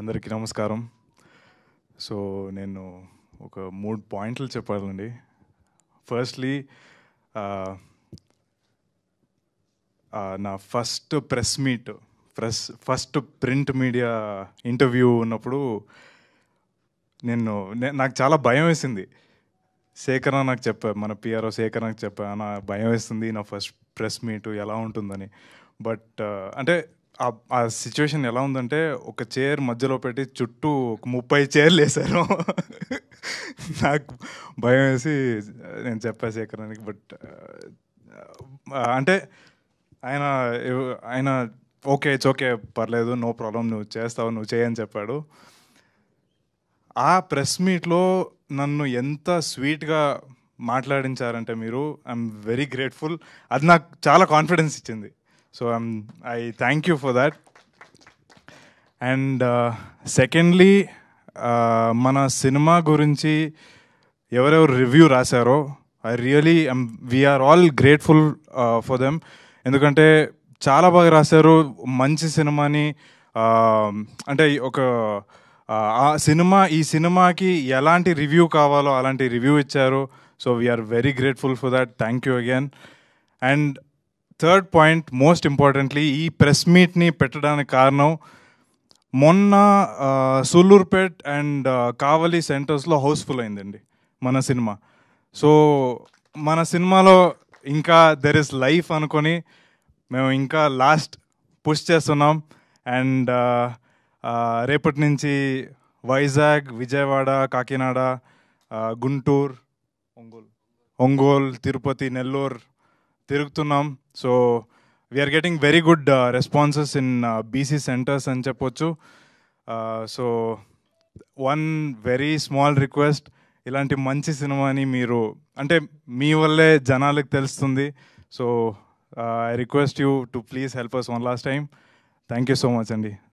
అందరికీ నమస్కారం సో నేను ఒక మూడు పాయింట్లు చెప్పాలండి ఫస్ట్లీ నా first press meet press first print media interview ఉన్నప్పుడు నేను నాకు చాలా భయం వేసింది సేకరణ నాకు చెప్పా మన పిఆర్ఓ సేకరణ నాకు చెప్పా నా భయం వేస్తుంది నా ఫస్ట్ ప్రెస్ మీట్ ఎలా ఉంటుందని బట్ అంటే ఆ సిచ్యువేషన్ ఎలా ఉందంటే ఒక చైర్ మధ్యలో పెట్టి చుట్టూ ఒక ముప్పై చైర్లు వేసారు నాకు భయం వేసి నేను చెప్పా శేఖరానికి బట్ అంటే ఆయన ఆయన ఓకే ఇట్స్ ఓకే పర్లేదు నో ప్రాబ్లం నువ్వు చేస్తావు నువ్వు చేయని చెప్పాడు ఆ ప్రెస్ మీట్లో నన్ను ఎంత స్వీట్గా మాట్లాడించారంటే మీరు ఐఎమ్ వెరీ గ్రేట్ఫుల్ అది నాకు చాలా కాన్ఫిడెన్స్ ఇచ్చింది so I'm I thank you for that and secondly మన సినిమా గురించి ఎవరెవరు రివ్యూ రాశారో I really we're all grateful for them ఎందుకంటే చాలా బాగా రాశారు మంచి సినిమాని um, అంటే ఒక ఆ సినిమా ఈ సినిమాకి ఎలాంటి రివ్యూ కావాలో అలాంటి రివ్యూ ఇచ్చారు so we're very grateful for that thank you again and third point most importantly ఈ ప్రెస్ మీట్ని పెట్టడానికి కారణం మొన్న సూలూర్పేట్ అండ్ కావలి సెంటర్స్లో హౌస్ఫుల్ అయిందండి మన సినిమా సో మన సినిమాలో ఇంకా దెర్ ఇస్ లైఫ్ అనుకొని మేము ఇంకా లాస్ట్ పుష్ చేస్తున్నాం అండ్ రేపటి నుంచి వైజాగ్ విజయవాడ కాకినాడ గుంటూరు ఒంగోలు ఒంగోలు తిరుపతి నెల్లూరు తిరుగుతున్నాం so we're getting very good responses in BC centres అని చెప్పొచ్చు so one very small request ఇలాంటి మంచి సినిమాని మీరు అంటే మీ వల్లే జనాలకు తెలుస్తుంది so I request you to please help us one last time thank you so much అండి